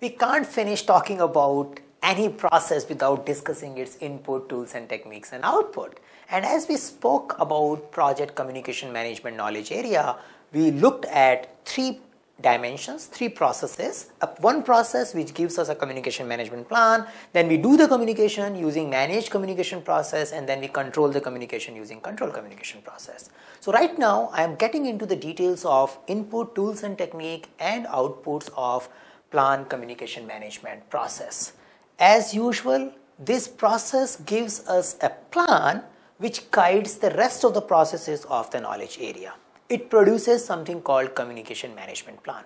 We can't finish talking about any process without discussing its input tools and techniques and output. And as we spoke about project communication management knowledge area, we looked at three dimensions, three processes. One process which gives us a communication management plan, then we do the communication using managed communication process and then we control the communication using control communication process. So right now I am getting into the details of input tools and technique and outputs of plan communication management process. As usual, this process gives us a plan which guides the rest of the processes of the knowledge area. It produces something called communication management plan.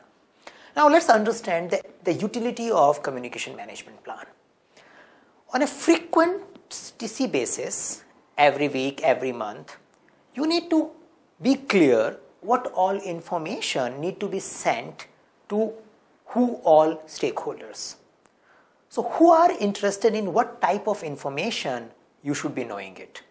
Now let's understand the, the utility of communication management plan. On a frequent TC basis, every week, every month, you need to be clear what all information need to be sent to who all stakeholders. So who are interested in what type of information you should be knowing it.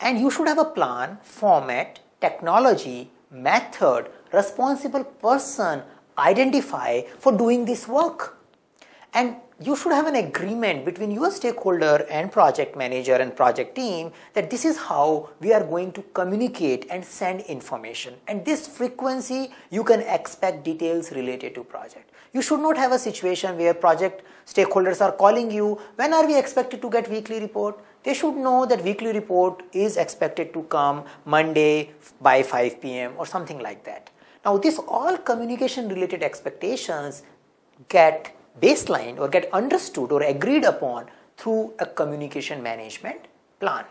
And you should have a plan, format, technology, method, responsible person identify for doing this work. And you should have an agreement between your stakeholder and project manager and project team that this is how we are going to communicate and send information and this frequency you can expect details related to project you should not have a situation where project stakeholders are calling you when are we expected to get weekly report they should know that weekly report is expected to come monday by 5 pm or something like that now this all communication related expectations get Baseline or get understood or agreed upon through a communication management plan.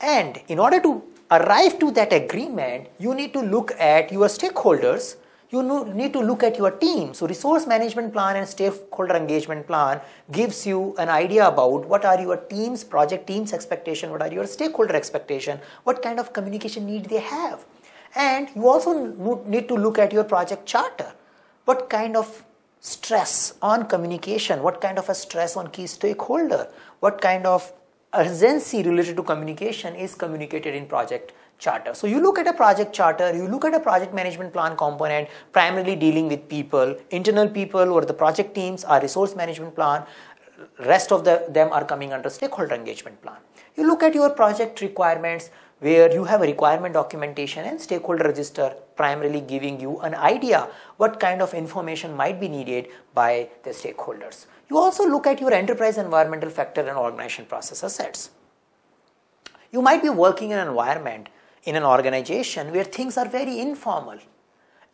And in order to arrive to that agreement, you need to look at your stakeholders, you need to look at your team. So resource management plan and stakeholder engagement plan gives you an idea about what are your team's project team's expectation, what are your stakeholder expectation, what kind of communication need they have. And you also need to look at your project charter. What kind of stress on communication, what kind of a stress on key stakeholder, what kind of urgency related to communication is communicated in project charter. So you look at a project charter, you look at a project management plan component primarily dealing with people, internal people or the project teams, our resource management plan, rest of the, them are coming under stakeholder engagement plan. You look at your project requirements where you have a requirement documentation and stakeholder register primarily giving you an idea what kind of information might be needed by the stakeholders. You also look at your enterprise environmental factor and organization process assets. You might be working in an environment in an organization where things are very informal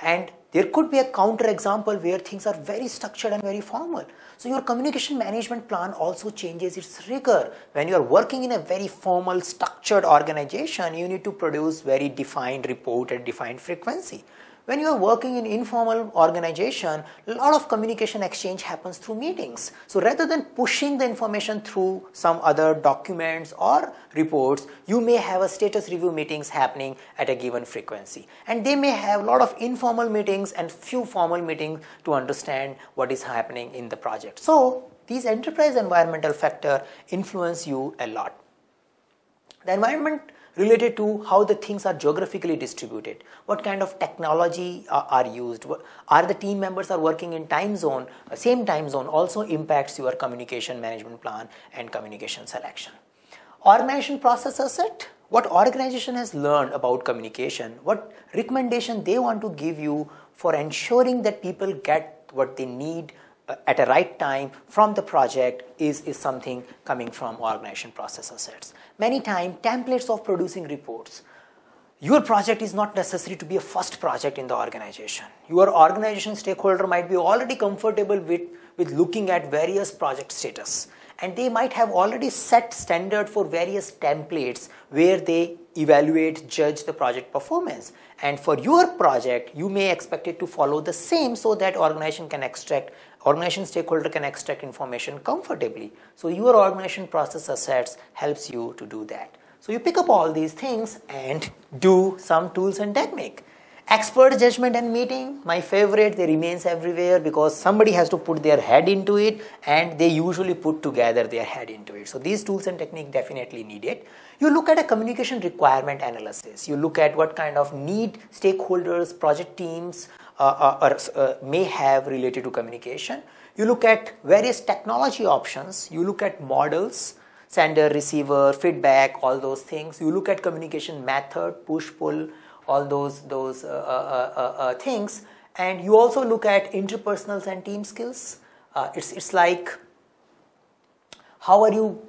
and there could be a counter example where things are very structured and very formal. So your communication management plan also changes its rigor. When you are working in a very formal, structured organization, you need to produce very defined report at defined frequency. When you are working in informal organization, a lot of communication exchange happens through meetings. So rather than pushing the information through some other documents or reports, you may have a status review meetings happening at a given frequency. And they may have a lot of informal meetings and few formal meetings to understand what is happening in the project. So these enterprise environmental factor influence you a lot. The environment related to how the things are geographically distributed what kind of technology are, are used are the team members are working in time zone uh, same time zone also impacts your communication management plan and communication selection organization process asset what organization has learned about communication what recommendation they want to give you for ensuring that people get what they need uh, at a right time from the project is, is something coming from organization process assets. Many times, templates of producing reports. Your project is not necessary to be a first project in the organization. Your organization stakeholder might be already comfortable with, with looking at various project status. And they might have already set standard for various templates where they evaluate, judge the project performance. And for your project, you may expect it to follow the same so that organization can extract organization stakeholder can extract information comfortably. So your organization process assets helps you to do that. So you pick up all these things and do some tools and technique. Expert judgment and meeting, my favorite, they remains everywhere because somebody has to put their head into it and they usually put together their head into it. So these tools and technique definitely needed. You look at a communication requirement analysis. You look at what kind of need stakeholders, project teams, uh, uh, or, uh, may have related to communication. You look at various technology options, you look at models, sender, receiver, feedback, all those things. You look at communication method, push, pull, all those, those uh, things. And you also look at interpersonal and team skills. it's, it's like how are you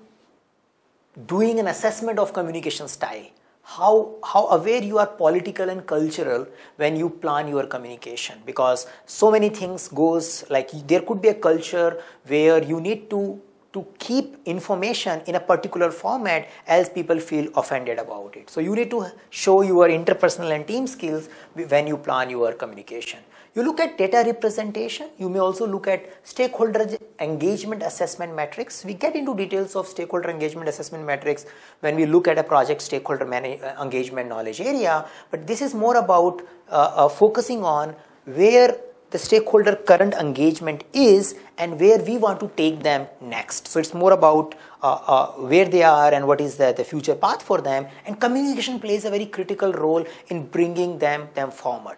doing an assessment of communication style how how aware you are political and cultural when you plan your communication because so many things goes like there could be a culture where you need to to keep information in a particular format else people feel offended about it. So you need to show your interpersonal and team skills when you plan your communication. You look at data representation. You may also look at stakeholder engagement assessment metrics. We get into details of stakeholder engagement assessment metrics when we look at a project stakeholder uh, engagement knowledge area. But this is more about uh, uh, focusing on where the stakeholder current engagement is and where we want to take them next. So it's more about uh, uh, where they are and what is the, the future path for them. And communication plays a very critical role in bringing them, them forward.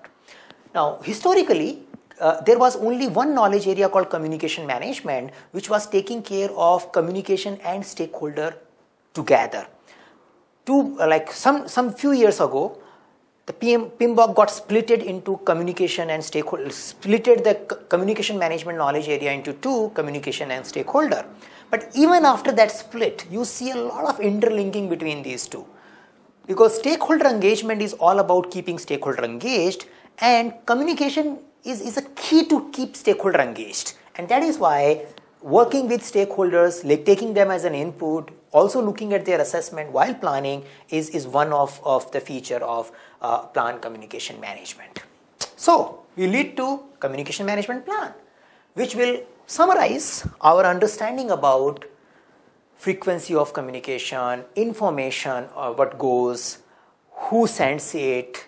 Now, historically, uh, there was only one knowledge area called communication management, which was taking care of communication and stakeholder together. Two, uh, like some, some few years ago, the PM, PMBOK got splitted into communication and stakeholder, splitted the communication management knowledge area into two, communication and stakeholder. But even after that split, you see a lot of interlinking between these two. Because stakeholder engagement is all about keeping stakeholder engaged and communication is, is a key to keep stakeholder engaged. And that is why working with stakeholders, like taking them as an input, also looking at their assessment while planning is, is one of, of the feature of uh, plan communication management. So we lead to communication management plan, which will summarize our understanding about frequency of communication, information, uh, what goes, who sends it,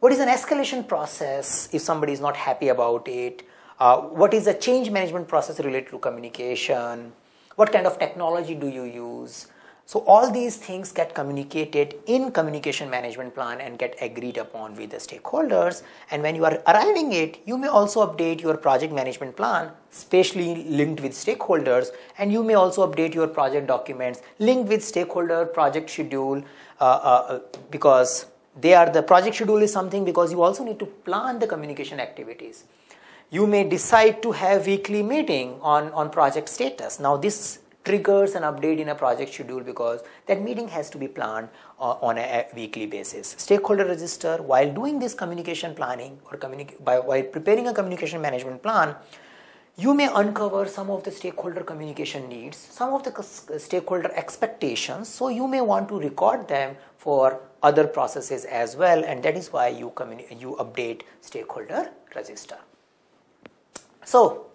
what is an escalation process if somebody is not happy about it, uh, what is the change management process related to communication, what kind of technology do you use so all these things get communicated in communication management plan and get agreed upon with the stakeholders. And when you are arriving it, you may also update your project management plan, specially linked with stakeholders. And you may also update your project documents linked with stakeholder project schedule uh, uh, uh because they are the project schedule is something because you also need to plan the communication activities. You may decide to have weekly meeting on, on project status. Now this triggers an update in a project schedule because that meeting has to be planned uh, on a, a, weekly basis. Stakeholder register, while doing this communication planning or communic by, while preparing a communication management plan, you may uncover some of the stakeholder communication needs, some of the stakeholder expectations. So you may want to record them for other processes as well and that is why you, you update stakeholder register. So,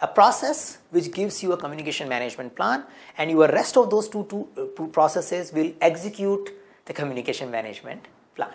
a process which gives you a communication management plan and your rest of those two uh, processes will execute the communication management plan.